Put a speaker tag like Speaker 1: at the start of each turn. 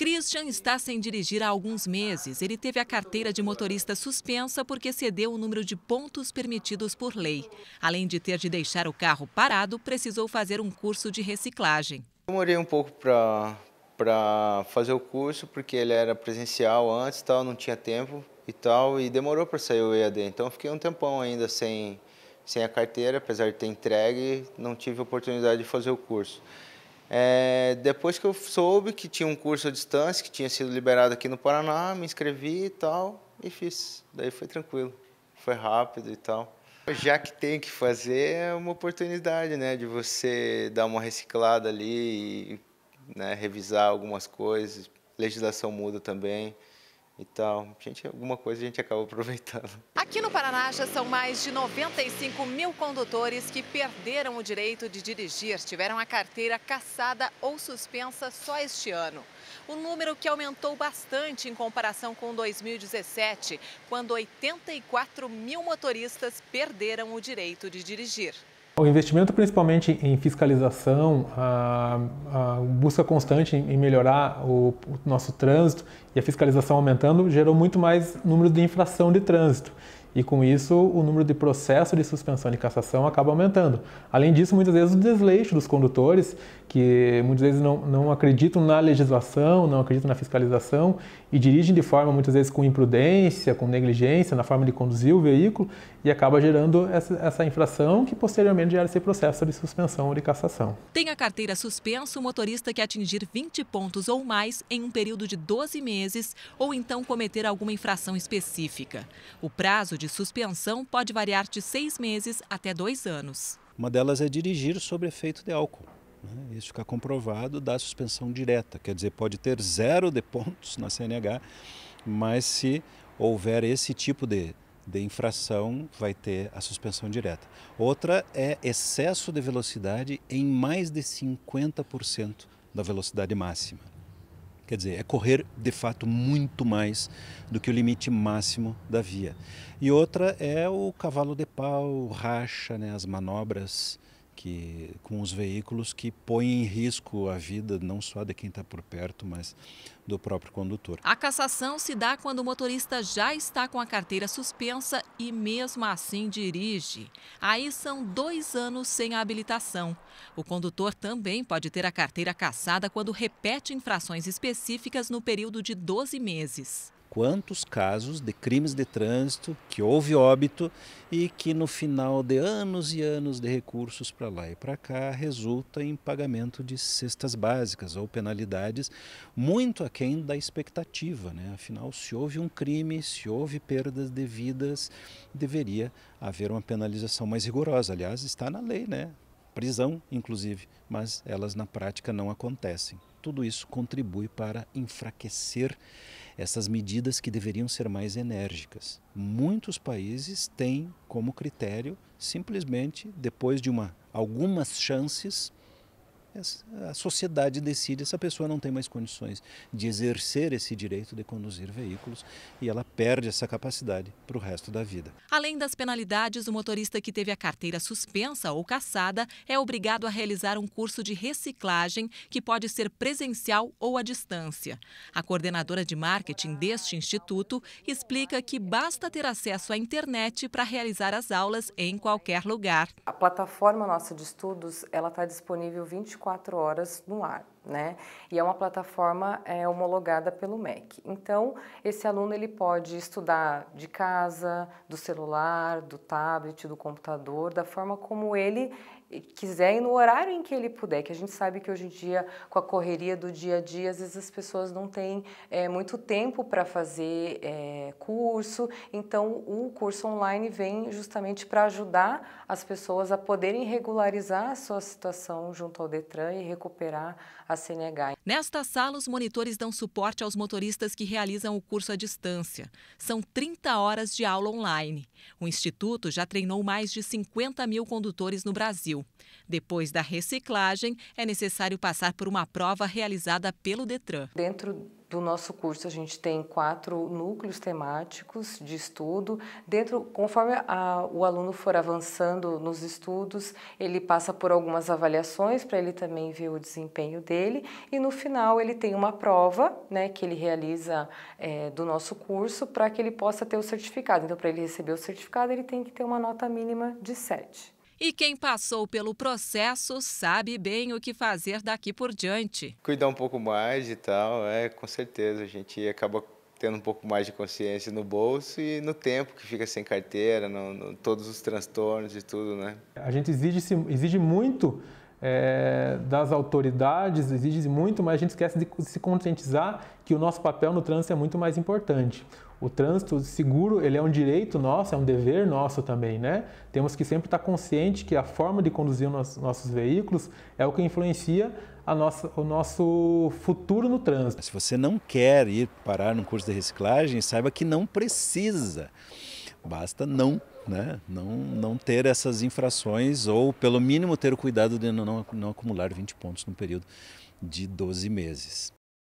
Speaker 1: Christian está sem dirigir há alguns meses. Ele teve a carteira de motorista suspensa porque cedeu o número de pontos permitidos por lei. Além de ter de deixar o carro parado, precisou fazer um curso de reciclagem.
Speaker 2: Demorei um pouco para fazer o curso, porque ele era presencial antes, tal, não tinha tempo e tal, e demorou para sair o EAD. Então fiquei um tempão ainda sem, sem a carteira, apesar de ter entregue, não tive oportunidade de fazer o curso. É, depois que eu soube que tinha um curso à distância, que tinha sido liberado aqui no Paraná, me inscrevi e tal, e fiz. Daí foi tranquilo, foi rápido e tal. Já que tem que fazer, é uma oportunidade, né? De você dar uma reciclada ali, e, né, revisar algumas coisas. Legislação muda também. Então, gente, alguma coisa a gente acaba aproveitando.
Speaker 1: Aqui no Paraná já são mais de 95 mil condutores que perderam o direito de dirigir, tiveram a carteira cassada ou suspensa só este ano. O número que aumentou bastante em comparação com 2017, quando 84 mil motoristas perderam o direito de dirigir.
Speaker 3: O investimento principalmente em fiscalização, a, a busca constante em melhorar o, o nosso trânsito e a fiscalização aumentando gerou muito mais número de infração de trânsito e com isso o número de processos de suspensão e cassação acaba aumentando. Além disso, muitas vezes o desleixo dos condutores, que muitas vezes não, não acreditam na legislação, não acreditam na fiscalização e dirigem de forma, muitas vezes, com imprudência, com negligência na forma de conduzir o veículo e acaba gerando essa, essa infração que posteriormente gera esse processo de suspensão ou de cassação.
Speaker 1: Tem a carteira suspenso o motorista que atingir 20 pontos ou mais em um período de 12 meses ou então cometer alguma infração específica. O prazo de suspensão pode variar de seis meses até dois anos.
Speaker 4: Uma delas é dirigir sob efeito de álcool. Né? Isso fica comprovado da suspensão direta, quer dizer, pode ter zero de pontos na CNH, mas se houver esse tipo de, de infração, vai ter a suspensão direta. Outra é excesso de velocidade em mais de 50% da velocidade máxima. Quer dizer, é correr de fato muito mais do que o limite máximo da via. E outra é o cavalo de pau, racha, né, as manobras que com os veículos que põem em risco a vida não só de quem está por perto, mas do próprio condutor.
Speaker 1: A cassação se dá quando o motorista já está com a carteira suspensa e mesmo assim dirige. Aí são dois anos sem a habilitação. O condutor também pode ter a carteira cassada quando repete infrações específicas no período de 12 meses
Speaker 4: quantos casos de crimes de trânsito que houve óbito e que no final de anos e anos de recursos para lá e para cá resulta em pagamento de cestas básicas ou penalidades muito aquém da expectativa. Né? Afinal, se houve um crime, se houve perdas de vidas, deveria haver uma penalização mais rigorosa. Aliás, está na lei, né? prisão, inclusive, mas elas na prática não acontecem tudo isso contribui para enfraquecer essas medidas que deveriam ser mais enérgicas. Muitos países têm como critério simplesmente depois de uma algumas chances a sociedade decide, essa pessoa não tem mais condições de exercer esse direito de conduzir veículos e ela perde essa capacidade para o resto da vida.
Speaker 1: Além das penalidades, o motorista que teve a carteira suspensa ou cassada é obrigado a realizar um curso de reciclagem que pode ser presencial ou à distância. A coordenadora de marketing deste instituto explica que basta ter acesso à internet para realizar as aulas em qualquer lugar.
Speaker 5: A plataforma nossa de estudos, ela está disponível 24 24 horas no ar né? E é uma plataforma é, homologada pelo MEC. Então, esse aluno ele pode estudar de casa, do celular, do tablet, do computador, da forma como ele quiser e no horário em que ele puder, que a gente sabe que hoje em dia, com a correria do dia a dia, às vezes as pessoas não têm é, muito tempo para fazer é, curso, então o curso online vem justamente para ajudar as pessoas a poderem regularizar a sua situação junto ao Detran e recuperar a CNH. Nesta sala, os monitores
Speaker 1: dão suporte aos motoristas que realizam o curso à distância. São 30 horas de aula online. O Instituto já treinou mais de 50 mil condutores no Brasil. Depois da reciclagem, é necessário passar por uma prova realizada pelo Detran.
Speaker 5: Dentro do nosso curso a gente tem quatro núcleos temáticos de estudo. Dentro, conforme a, o aluno for avançando nos estudos, ele passa por algumas avaliações para ele também ver o desempenho dele e no final ele tem uma prova, né, que ele realiza é, do nosso curso para que ele possa ter o certificado. Então, para ele receber o certificado, ele tem que ter uma nota mínima de 7.
Speaker 1: E quem passou pelo processo sabe bem o que fazer daqui por diante.
Speaker 2: Cuidar um pouco mais e tal, é com certeza. A gente acaba tendo um pouco mais de consciência no bolso e no tempo que fica sem carteira, no, no todos os transtornos e tudo, né?
Speaker 3: A gente exige, exige muito é, das autoridades, exige muito, mas a gente esquece de se conscientizar que o nosso papel no trânsito é muito mais importante. O trânsito seguro, ele é um direito nosso, é um dever nosso também, né? Temos que sempre estar consciente que a forma de conduzir nos, nossos veículos é o que influencia a nossa, o nosso futuro no trânsito.
Speaker 4: Se você não quer ir parar num curso de reciclagem, saiba que não precisa. Basta não, né? não, não ter essas infrações ou, pelo mínimo, ter o cuidado de não, não acumular 20 pontos no período de 12 meses.